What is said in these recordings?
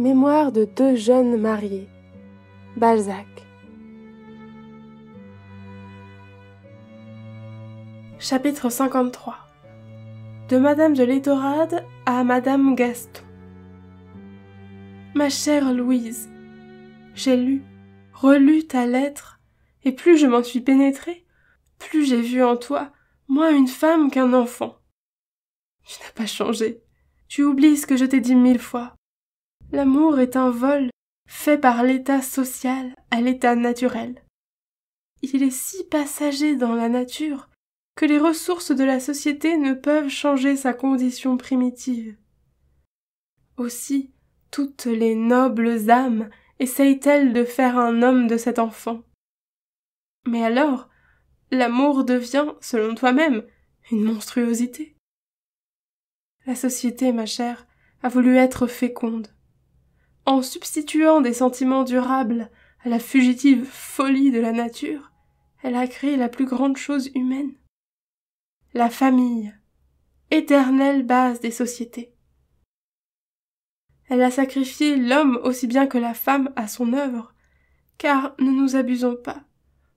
Mémoire de deux jeunes mariés. Balzac. Chapitre 53 De Madame de Létorade à Madame Gaston. Ma chère Louise, j'ai lu, relu ta lettre, et plus je m'en suis pénétrée, plus j'ai vu en toi moins une femme qu'un enfant. Tu n'as pas changé. Tu oublies ce que je t'ai dit mille fois. L'amour est un vol fait par l'état social à l'état naturel. Il est si passager dans la nature que les ressources de la société ne peuvent changer sa condition primitive. Aussi, toutes les nobles âmes essayent-elles de faire un homme de cet enfant. Mais alors, l'amour devient, selon toi-même, une monstruosité. La société, ma chère, a voulu être féconde en substituant des sentiments durables à la fugitive folie de la nature, elle a créé la plus grande chose humaine. La famille, éternelle base des sociétés. Elle a sacrifié l'homme aussi bien que la femme à son œuvre, car ne nous abusons pas.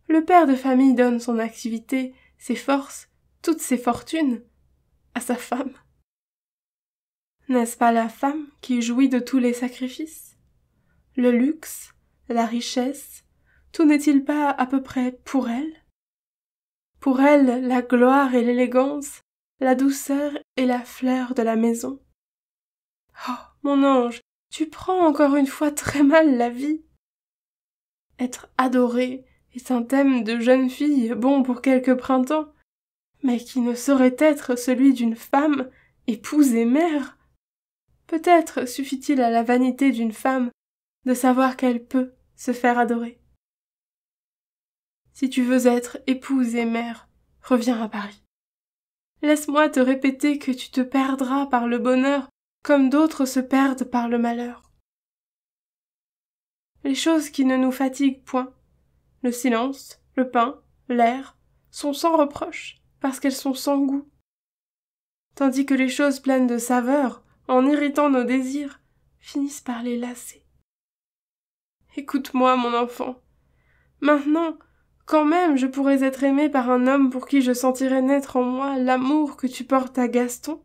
Le père de famille donne son activité, ses forces, toutes ses fortunes à sa femme. N'est-ce pas la femme qui jouit de tous les sacrifices Le luxe, la richesse, tout n'est-il pas à peu près pour elle Pour elle, la gloire et l'élégance, la douceur et la fleur de la maison. Oh, mon ange, tu prends encore une fois très mal la vie. Être adorée est un thème de jeune fille bon pour quelques printemps, mais qui ne saurait être celui d'une femme, épouse et mère, Peut-être suffit-il à la vanité d'une femme de savoir qu'elle peut se faire adorer. Si tu veux être épouse et mère, reviens à Paris. Laisse-moi te répéter que tu te perdras par le bonheur comme d'autres se perdent par le malheur. Les choses qui ne nous fatiguent point, le silence, le pain, l'air, sont sans reproche, parce qu'elles sont sans goût. Tandis que les choses pleines de saveur, en irritant nos désirs, finissent par les lasser. Écoute-moi, mon enfant. Maintenant, quand même, je pourrais être aimée par un homme pour qui je sentirais naître en moi l'amour que tu portes à Gaston.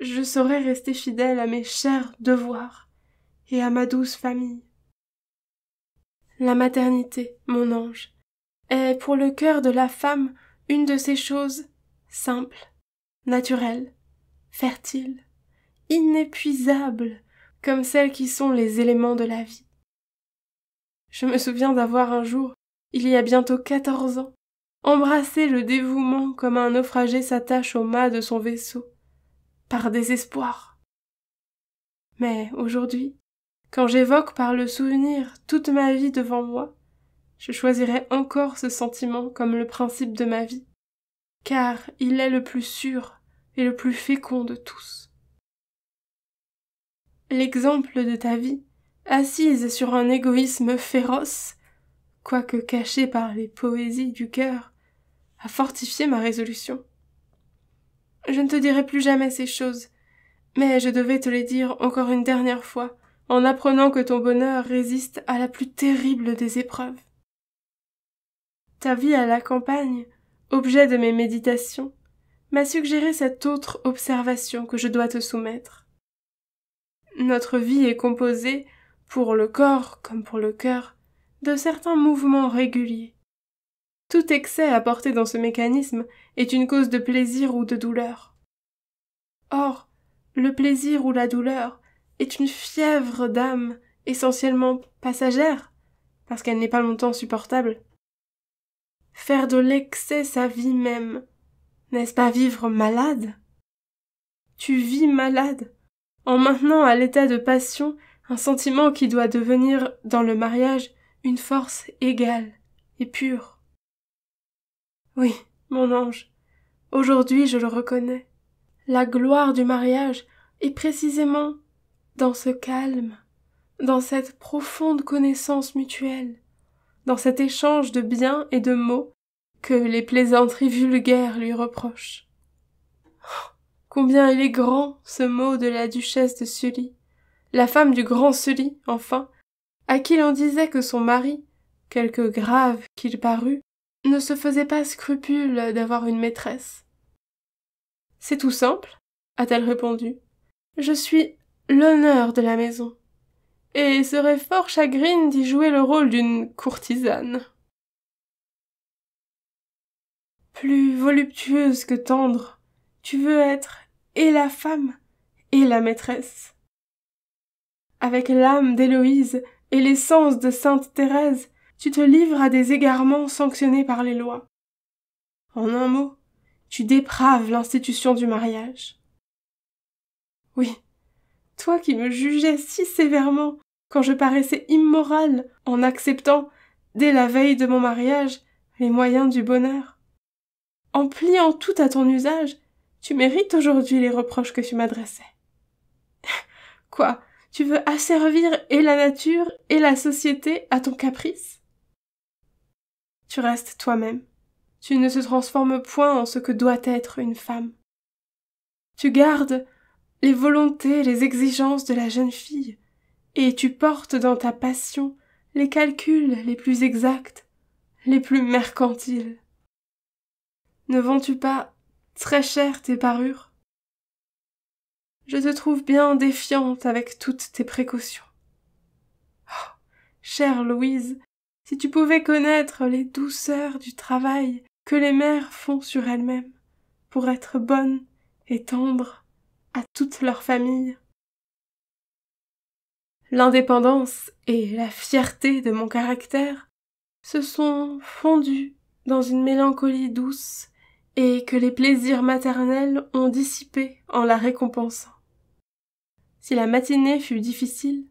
Je saurais rester fidèle à mes chers devoirs et à ma douce famille. La maternité, mon ange, est pour le cœur de la femme une de ces choses simples, naturelles, fertiles, inépuisables comme celles qui sont les éléments de la vie. Je me souviens d'avoir un jour, il y a bientôt quatorze ans, embrassé le dévouement comme un naufragé s'attache au mât de son vaisseau, par désespoir. Mais aujourd'hui, quand j'évoque par le souvenir toute ma vie devant moi, je choisirai encore ce sentiment comme le principe de ma vie, car il est le plus sûr et le plus fécond de tous l'exemple de ta vie, assise sur un égoïsme féroce, quoique caché par les poésies du cœur, a fortifié ma résolution. Je ne te dirai plus jamais ces choses, mais je devais te les dire encore une dernière fois, en apprenant que ton bonheur résiste à la plus terrible des épreuves. Ta vie à la campagne, objet de mes méditations, m'a suggéré cette autre observation que je dois te soumettre. Notre vie est composée, pour le corps comme pour le cœur, de certains mouvements réguliers. Tout excès apporté dans ce mécanisme est une cause de plaisir ou de douleur. Or, le plaisir ou la douleur est une fièvre d'âme essentiellement passagère, parce qu'elle n'est pas longtemps supportable. Faire de l'excès sa vie même, n'est-ce pas vivre malade Tu vis malade, en maintenant à l'état de passion un sentiment qui doit devenir, dans le mariage, une force égale et pure. Oui, mon ange, aujourd'hui je le reconnais. La gloire du mariage est précisément dans ce calme, dans cette profonde connaissance mutuelle, dans cet échange de biens et de mots que les plaisanteries vulgaires lui reprochent. Combien il est grand, ce mot de la duchesse de Sully, la femme du grand Sully, enfin, à qui l'on disait que son mari, quelque grave qu'il parût, ne se faisait pas scrupule d'avoir une maîtresse. C'est tout simple, a-t-elle répondu. Je suis l'honneur de la maison, et serais fort chagrine d'y jouer le rôle d'une courtisane. Plus voluptueuse que tendre, tu veux être et la femme et la maîtresse. Avec l'âme d'Héloïse et l'essence de Sainte Thérèse, tu te livres à des égarements sanctionnés par les lois. En un mot, tu dépraves l'institution du mariage. Oui, toi qui me jugeais si sévèrement quand je paraissais immorale en acceptant, dès la veille de mon mariage, les moyens du bonheur. En pliant tout à ton usage, tu mérites aujourd'hui les reproches que tu m'adressais. Quoi? Tu veux asservir et la nature et la société à ton caprice? Tu restes toi-même. Tu ne te transformes point en ce que doit être une femme. Tu gardes les volontés, les exigences de la jeune fille, et tu portes dans ta passion les calculs les plus exacts, les plus mercantiles. Ne vends-tu pas très chère, tes parures. Je te trouve bien défiante avec toutes tes précautions. Oh, chère Louise, si tu pouvais connaître les douceurs du travail que les mères font sur elles-mêmes pour être bonnes et tendres à toute leur famille. L'indépendance et la fierté de mon caractère se sont fondues dans une mélancolie douce et que les plaisirs maternels ont dissipé en la récompensant. Si la matinée fut difficile,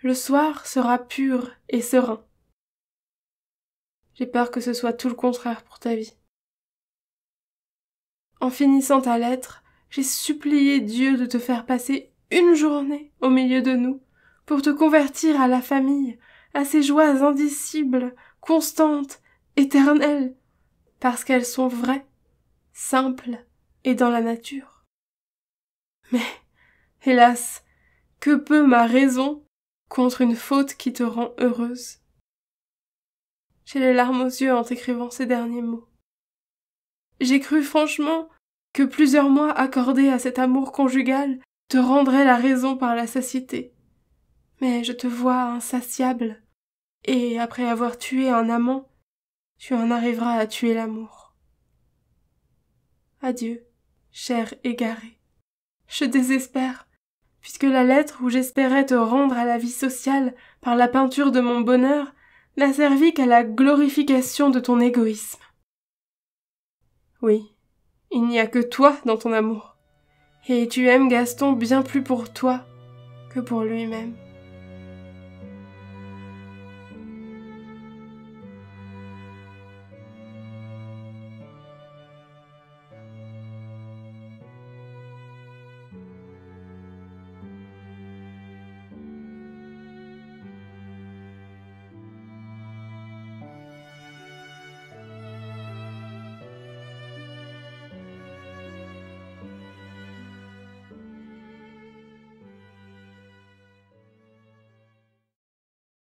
le soir sera pur et serein. J'ai peur que ce soit tout le contraire pour ta vie. En finissant ta lettre, j'ai supplié Dieu de te faire passer une journée au milieu de nous, pour te convertir à la famille, à ces joies indicibles, constantes, éternelles, parce qu'elles sont vraies simple et dans la nature. Mais, hélas, que peut ma raison contre une faute qui te rend heureuse. J'ai les larmes aux yeux en t'écrivant ces derniers mots. J'ai cru franchement que plusieurs mois accordés à cet amour conjugal te rendraient la raison par la satiété. Mais je te vois insatiable, et après avoir tué un amant, tu en arriveras à tuer l'amour. Adieu, cher égaré. Je désespère, puisque la lettre où j'espérais te rendre à la vie sociale par la peinture de mon bonheur n'a servi qu'à la glorification de ton égoïsme. Oui, il n'y a que toi dans ton amour, et tu aimes Gaston bien plus pour toi que pour lui-même.